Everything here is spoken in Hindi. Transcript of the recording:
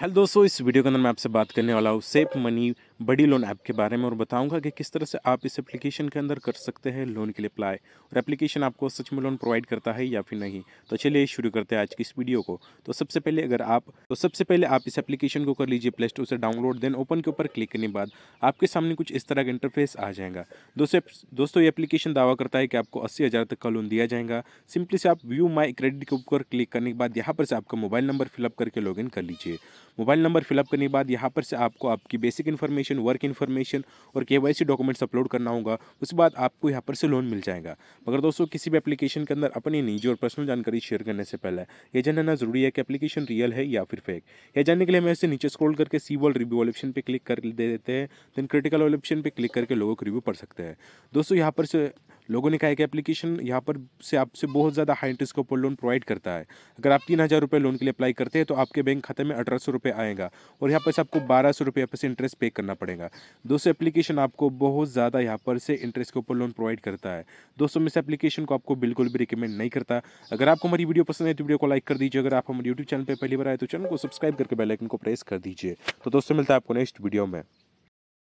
हेलो दोस्तों इस वीडियो के अंदर मैं आपसे बात करने वाला हूँ सेफ मनी बड़ी लोन ऐप के बारे में और बताऊंगा कि किस तरह से आप इस एप्लीकेशन के अंदर कर सकते हैं लोन के लिए अप्लाई और एप्लीकेशन आपको सच में लोन प्रोवाइड करता है या फिर नहीं तो चलिए शुरू करते हैं आज की इस वीडियो को तो सबसे पहले अगर आप तो सबसे पहले आप इस एप्लीकेशन को कर लीजिए प्ले स्टोर से डाउनलोड देन ओपन के ऊपर क्लिक करने बाद आपके सामने कुछ इस तरह का इंटरफेस आ जाएगा दोस्तों दोस्तों ये एप्लीकेशन दावा करता है कि आपको अस्सी तक का लोन दिया जाएगा सिंपली से आप व्यू माई क्रेडिट के ऊपर क्लिक करने के बाद यहाँ पर से आपका मोबाइल नंबर फिलअप करके इन कर लीजिए मोबाइल नंबर फिलअप करने के बाद यहाँ पर से आपको आपकी basic information information work information और के डॉक्यूमेंट्स अपलोड करना होगा उसके बाद आपको यहाँ पर से लोन मिल जाएगा मगर दोस्तों किसी भी एप्लीकेशन के अंदर अपनी निजी और पर्सनल जानकारी शेयर करने से पहले यह जानना जरूरी है कि एप्लीकेशन रियल है या फिर फेक यह जानने के लिए हमें इसे नीचे स्क्रॉल करके सी वॉल रिव्यू वाले ऑप्शन पर क्लिक कर दे देते हैं देन क्रिटिकल वाले ऑप्शन पर क्लिक करके लोगों को रिव्यू पढ़ सकते हैं दोस्तों यहाँ पर से लोगों ने कहा है कि एप्लीकेशन यहाँ पर से आपसे बहुत ज़्यादा हाई इंटरेस्ट का ऊपर लोन प्रोवाइड करता है अगर आप तीन हज़ार रुपये लोन के लिए अप्लाई करते हैं तो आपके बैंक खाते में अठारह सौ रुपये आएगा और यहाँ पर से आपको बारह सौ रुपये पर से इंटरेस्ट पे करना पड़ेगा दोस्तों एप्लीकेशन आपको बहुत ज़्यादा यहाँ पर से इंटरेस्ट के ऊपर लोन प्रोवाइड करता है दोस्तों मैं इस एप्लीकेशन को आपको बिल्कुल भी रिकमेंड नहीं करता अगर आपको हमारी वीडियो पसंद है तो वीडियो को लाइक कर दीजिए अगर आप हमारे यूट्यूब चैनल पर पहली बार आए तो चैनल को सब्सक्राइब करके बेलाइकन को प्रेस कर दीजिए तो दोस्तों मिलता है आपको नेक्स्ट वीडियो में